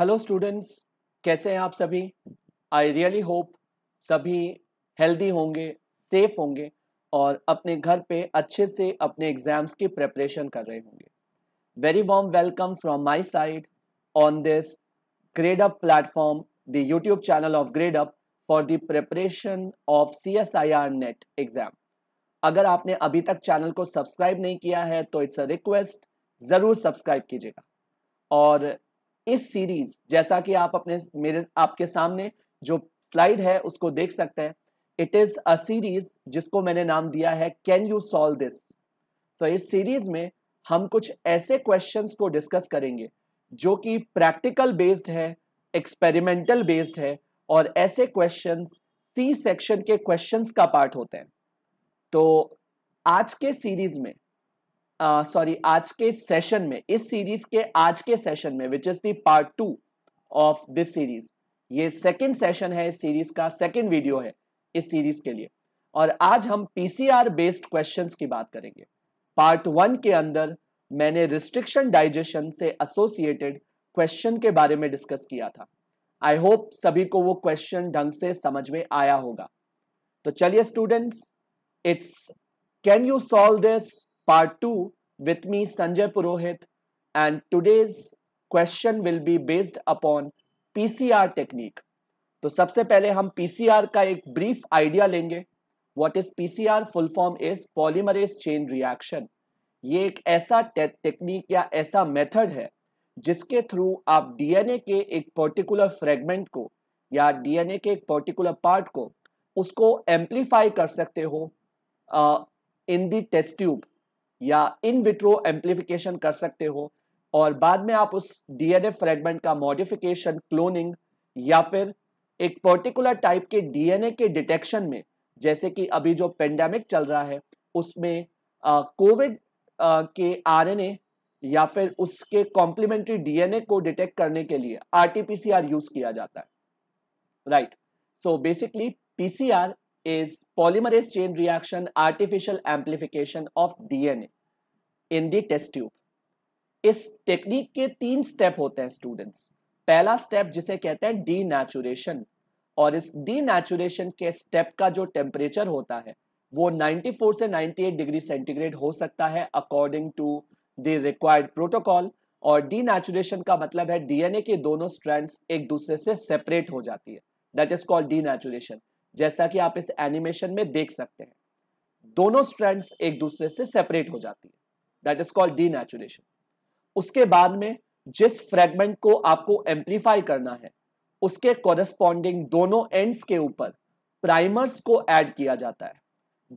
Hello students कैसे हैं आप सभी आई रियली होप सभी हेल्दी होंगे सेफ होंगे और अपने घर पे अच्छे से अपने एग्जाम्स की प्रेपरेशन कर रहे होंगे very warm welcome from my side on this Gradeup platform the YouTube channel of Gradeup for the preparation of C S I R NET exam अगर आपने अभी तक चैनल को सब्सक्राइब नहीं किया है तो इट्स अ रिक्वेस्ट ज़रूर सब्सक्राइब कीजिएगा और इस सीरीज जैसा कि आप अपने मेरे आपके सामने जो स्लाइड है उसको देख सकते हैं इट इज अ सीरीज जिसको मैंने नाम दिया है can you solve this so इस सीरीज में हम कुछ ऐसे क्वेश्चंस को डिस्कस करेंगे जो कि प्रैक्टिकल बेस्ड है एक्सपेरिमेंटल बेस्ड है और ऐसे क्वेश्चंस सी सेक्शन के क्वेश्चंस का पार्ट होते हैं तो आज के सीरीज में सॉरी uh, आज के सेशन में इस सीरीज के आज के सेशन में which is the part two of this series ये सेकेंड सेशन है इस सीरीज का सेकेंड वीडियो है इस सीरीज के लिए और आज हम पीसीआर बेस्ड क्वेश्चंस की बात करेंगे पार्ट वन के अंदर मैंने रिस्ट्रिक्शन डाइजेशन से एसोसिएटेड क्वेश्चन के बारे में डिस्कस किया था आई होप सभी को वो क्वेश्चन ढंग से समझ में आया होगा तो चलिए students it's can you solve this part 2 with me Sanjay Purohit and today's question will be based upon PCR technique. तो सबसे पहले हम PCR का एक ब्रीफ आइडिया लेंगे what is PCR full form is polymerase chain reaction ये एक ऐसा टेक्निक या ऐसा मेथड है जिसके थ्रू आप डीएनए के एक पर्टिकुलर फ्रेगमेंट को या डीएनए के एक पर्टिकुलर पार्ट को उसको एम्पलीफाई कर सकते हो इन दी टेस्ट ट्यूब या इन विट्रो एम्प्लीफिकेशन कर सकते हो और बाद में आप उस डीएनए फ्रेगमेंट का मॉडिफिकेशन क्लोनिंग या फिर एक पर्टिकुलर टाइप के डीएनए के डिटेक्शन में जैसे कि अभी जो पेंडेमिक चल रहा है उसमें कोविड के आरएनए या फिर उसके कॉम्प्लीमेंट्री डीएनए को डिटेक्ट करने के लिए आरटीपीसीआर यूज किया जाता है right so basically PCR is polymerase chain reaction artificial amplification of DNA in the test tube. इस टेक्निक के तीन स्टेप होते हैं स्टूडेंट्स पहला स्टेप जिसे कहते हैं डी नेचुरेशन और इस डी नेचुरेशन के स्टेप का जो टेम्परेचर होता है वो 94 से 98 डिग्री सेंटीग्रेड हो सकता है according to the required protocol और डी नेचुरेशन का मतलब है डीएनए के दोनों स्ट्रैंड्स एक दूसरे से सेपरेट हो जाती है that is called denaturation जैसा कि आप इस एनिमेशन में देख सकते हैं दोनों स्ट्रैंड्स एक दूसरे से सेपरेट हो जाती है दैट इज कॉल्ड डीनेचुरेशन उसके बाद में जिस फ्रेगमेंट को आपको एम्पलीफाई करना है उसके कोरस्पॉन्डिंग दोनों एंड्स के ऊपर प्राइमर्स को ऐड किया जाता है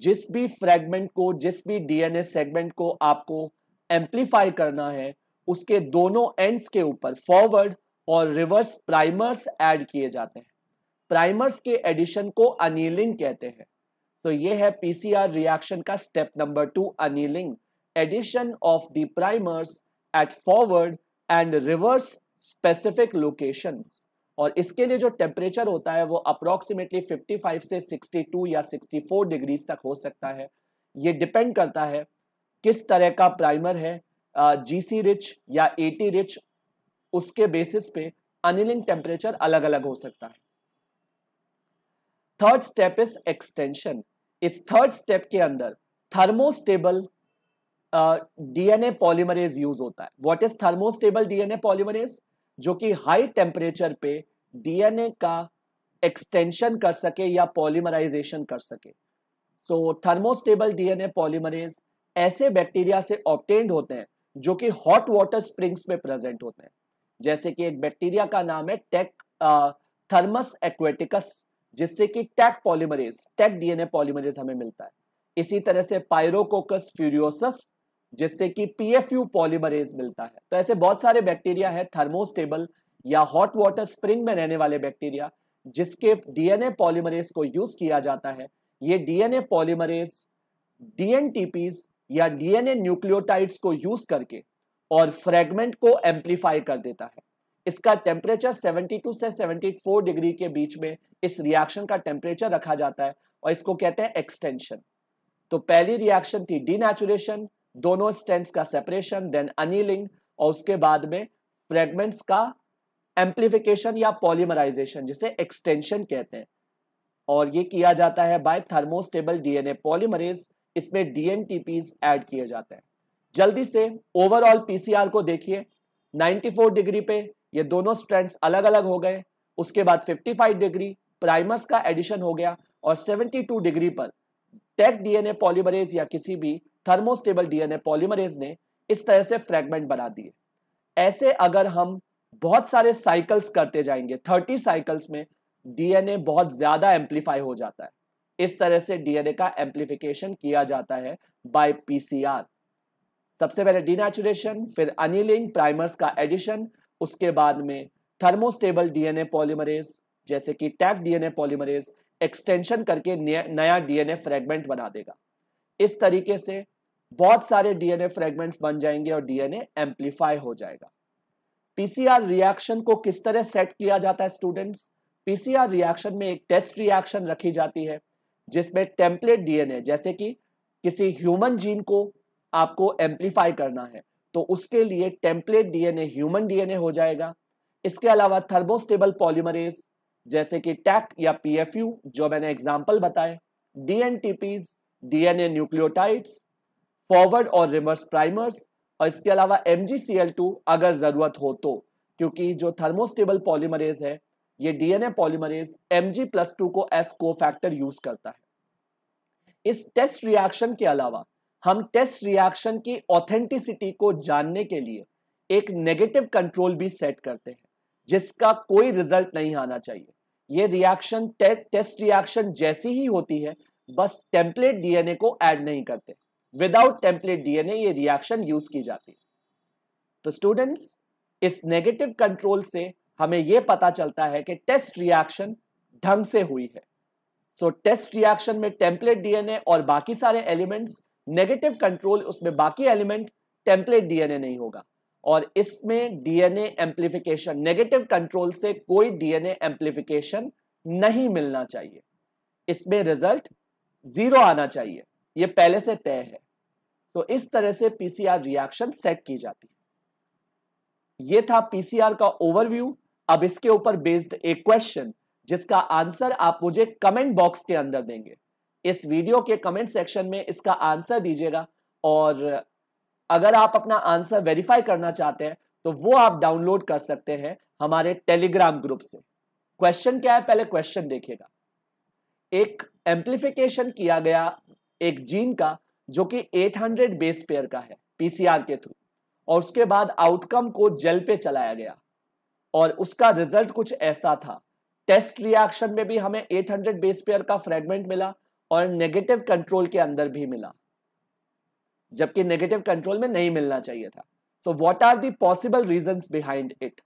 जिस भी फ्रेगमेंट को जिस भी डीएनए सेगमेंट को आपको एम्पलीफाई करना है उसके दोनों एंड्स के ऊपर फॉरवर्ड और रिवर्स प्राइमर्स ऐड किए जाते हैं प्राइमर्स के एडिशन को अनिलिंग कहते हैं तो ये है पीसीआर रिएक्शन का step number two annealing addition of the primers at forward and reverse specific locations और इसके लिए जो टेम्परेचर होता है वो अप्रोक्सीमेटली 55 से 62 या 64 डिग्रीज तक हो सकता है ये डिपेंड करता है किस तरह का प्राइमर है जीसी रिच या एटी रिच उसके बेसिस पे अनिलिंग टेम्परेचर अलग अलग हो सकता है थर्ड स्टेप इज एक्सटेंशन इस थर्ड स्टेप के अंदर थर्मोस्टेबल डीएनए पॉलीमरेज यूज होता है what is thermostable DNA polymerase जो कि हाई टेम्परेचर पे डीएनए का एक्सटेंशन कर सके या पॉलीमराइजेशन कर सके सो थर्मोस्टेबल डीएनए पॉलीमरेज ऐसे बैक्टीरिया से ऑप्टेंड होते हैं जो कि हॉट वाटर स्प्रिंग्स में प्रेजेंट होते हैं जैसे कि एक बैक्टीरिया का नाम है टेक थर्मस एक्वेटिकस जिससे कि Taq polymerase Taq DNA polymerase हमें मिलता है इसी तरह से पायरोकोकस फ्यूरियोसस जिससे कि पीएफयू पॉलीमरेज मिलता है तो ऐसे बहुत सारे बैक्टीरिया है थर्मोस्टेबल या हॉट वाटर स्प्रिंग में रहने वाले बैक्टीरिया जिसके डीएनए पॉलीमरेज को यूज किया जाता है ये डीएनए पॉलीमरेज डीएनटीपीज या डीएनए न्यूक्लियोटाइड्स को यूज करके और फ्रेगमेंट को एम्प्लीफाई कर देता है इसका टेम्परेचर 72 से 74 डिग्री के बीच में इस रिएक्शन का टेम्परेचर रखा जाता है और इसको कहते हैं एक्सटेंशन तो पहली रिएक्शन थी डिनेचुरेशन दोनों स्टेंट्स का सेपरेशन देन अनिलिंग और उसके बाद में फ्रेगमेंट्स का एम्प्लीफिकेशन या पॉलीमराइजेशन जिसे एक्सटेंशन कहते हैं और ये किया जाता है बाय थर्मोस्टेबल डीएनए पॉलीमरेज इसमें डीएनटीपीज ऐड किए जाते हैं जल्दी से ओवरऑल पीसीआर को देखिए 94 डिग्री पे ये दोनों स्ट्रैंड्स अलग अलग हो गए उसके बाद 55 डिग्री प्राइमर्स का एडिशन हो गया और 72 डिग्री पर टेक डीएनए पॉलीमरेज या किसी भी थर्मोस्टेबल डीएनए पॉलीमरेज ने इस तरह से फ्रेगमेंट बना दिए ऐसे अगर हम बहुत सारे साइकिल्स करते जाएंगे थर्टी साइकिल्स में डीएनए बहुत ज्यादा एम्पलीफाई हो जाता है इस तरह से डीएनए का एम्प्लीफिकेशन किया जाता है बाय पीसीआर सबसे पहले डीनेचुरेशन फिर अनिलिंग प्राइमर्स का एडिशन उसके बाद में थर्मोस्टेबल डीएनए पॉलीमरेज जैसे कि टैग डीएनए पॉलीमरेज एक्सटेंशन करके नया डीएनए फ्रेगमेंट बना देगा इस तरीके से बहुत सारे डीएनए फ्रेगमेंट्स बन जाएंगे और डीएनए एम्पलीफाई हो जाएगा पीसीआर रिएक्शन को किस तरह सेट किया जाता है स्टूडेंट्स पीसीआर रिएक्शन में एक टेस्ट रिएक्शन रखी जाती है जिसमें टेम्पलेट डीएनए जैसे कि किसी ह्यूमन जीन को आपको एम्पलीफाई करना है तो उसके लिए टेम्पलेट डीएनए ह्यूमन डीएनए हो जाएगा इसके अलावा थर्मोस्टेबल पॉलीमरेज जैसे कि टैक या पीएफयू जो मैंने एग्जाम्पल बताए डीएनटीपीज डीएनए न्यूक्लियोटाइड्स फॉरवर्ड और रिवर्स प्राइमर्स और इसके अलावा एम अगर ज़रूरत हो तो क्योंकि जो थर्मोस्टेबल पॉलीमरेज है ये DNA polymerase M plus two को एस को फैक्टर यूज करता है इस टेस्ट रिएक्शन के अलावा हम टेस्ट रिएक्शन की ऑथेंटिसिटी को जानने के लिए एक नेगेटिव कंट्रोल भी सेट करते हैं जिसका कोई रिजल्ट नहीं आना चाहिए ये रिएक्शन टे, टेस्ट रिएक्शन जैसी ही होती है बस टेम्पलेट डीएनए को ऐड नहीं करते विदाउट टेम्पलेट डीएनए ये रिएक्शन यूज की जाती है तो स्टूडेंट्स इस नेगेटिव कंट्रोल से हमें यह पता चलता है कि टेस्ट रिएक्शन ढंग से हुई है सो टेस्ट रिएक्शन में टेम्पलेट डीएनए और बाकी सारे एलिमेंट्स नेगेटिव कंट्रोल उसमें बाकी एलिमेंट टेम्पलेट डीएनए नहीं होगा और इसमें डीएनए एम्प्लीफिकेशन नेगेटिव कंट्रोल से कोई डीएनए एम्प्लीफिकेशन नहीं मिलना चाहिए इसमें रिजल्ट जीरो आना चाहिए यह पहले से तय है तो इस तरह से पीसीआर रिएक्शन सेट की जाती है यह था पीसीआर का ओवरव्यू अब इसके ऊपर बेस्ड एक क्वेश्चन जिसका आंसर आप मुझे कमेंट बॉक्स के अंदर देंगे इस वीडियो के कमेंट सेक्शन में इसका आंसर दीजिएगा और अगर आप अपना आंसर वेरीफाई करना चाहते हैं तो वो आप डाउनलोड कर सकते हैं हमारे टेलीग्राम ग्रुप से क्वेश्चन क्या है पहले क्वेश्चन देखिएगा एक एम्प्लीफिकेशन किया गया एक जीन का जो कि 800 बेस पेयर का है पीसीआर के थ्रू और उसके बाद आउटकम को जेल पे चलाया गया और उसका रिजल्ट कुछ ऐसा था टेस्ट रिएक्शन में भी हमें 800 बेस पेयर का फ्रेगमेंट मिला और नेगेटिव कंट्रोल के अंदर भी मिला जबकि नेगेटिव कंट्रोल में नहीं मिलना चाहिए था so what are the possible reason behind it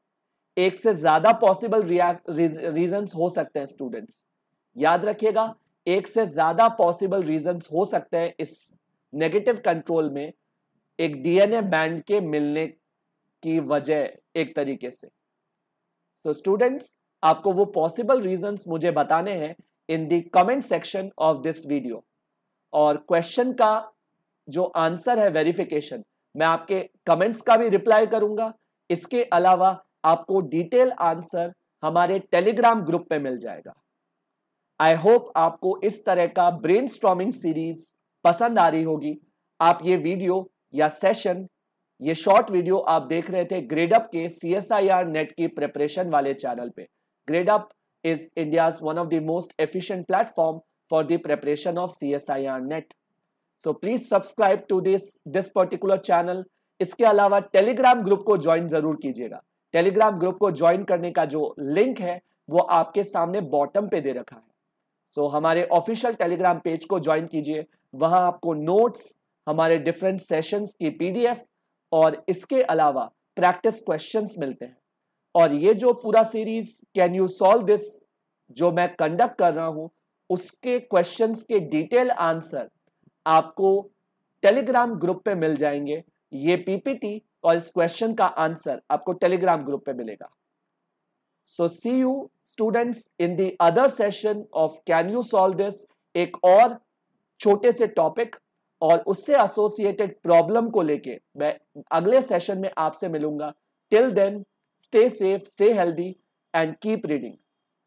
एक से ज्यादा पॉसिबल रीजन हो सकते हैं स्टूडेंट्स याद रखिएगा एक से ज्यादा पॉसिबल रीजन हो सकते हैं इस नेगेटिव कंट्रोल में एक डीएनए बैंड के मिलने की वजह एक तरीके से तो so स्टूडेंट्स आपको वो पॉसिबल रीजंस मुझे बताने हैं in the comment section of this video और क्वेश्चन का जो आंसर है वेरिफिकेशन मैं आपके कमेंट्स का भी रिप्लाई करूंगा इसके अलावा आपको डिटेल आंसर हमारे टेलीग्राम ग्रुप पे मिल जाएगा आई होप आपको इस तरह का ब्रेन सीरीज पसंद आ रही होगी आप ये वीडियो या सेशन ये शॉर्ट वीडियो आप देख रहे थे ग्रेडअप के C S I R NET की प्रिपरेशन वाले चैनल पे Gradeup is India's one of the most efficient platform for the preparation of CSIR net. So please subscribe to this this particular channel. इसके अलावा Telegram group को join जरूर कीजिएगा Telegram group को join करने का जो लिंक है वो आपके सामने बॉटम पे दे रखा है सो so, हमारे ऑफिशियल टेलीग्राम पेज को ज्वाइन कीजिए वहां आपको नोट्स हमारे डिफरेंट सेशंस की पीडीएफ और इसके अलावा प्रैक्टिस क्वेश्चंस मिलते हैं और ये जो पूरा series can you solve this जो मैं कंडक्ट कर रहा हूं उसके क्वेश्चंस के डिटेल आंसर आपको टेलीग्राम ग्रुप पे मिल जाएंगे ये पीपीटी और इस क्वेश्चन का आंसर आपको टेलीग्राम ग्रुप पे मिलेगा so see you students in the other session of can you solve this एक और छोटे से टॉपिक और उससे एसोसिएटेड प्रॉब्लम को लेके मैं अगले सेशन में आपसे मिलूंगा till then Stay safe, stay healthy, and keep reading.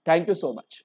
Thank you so much.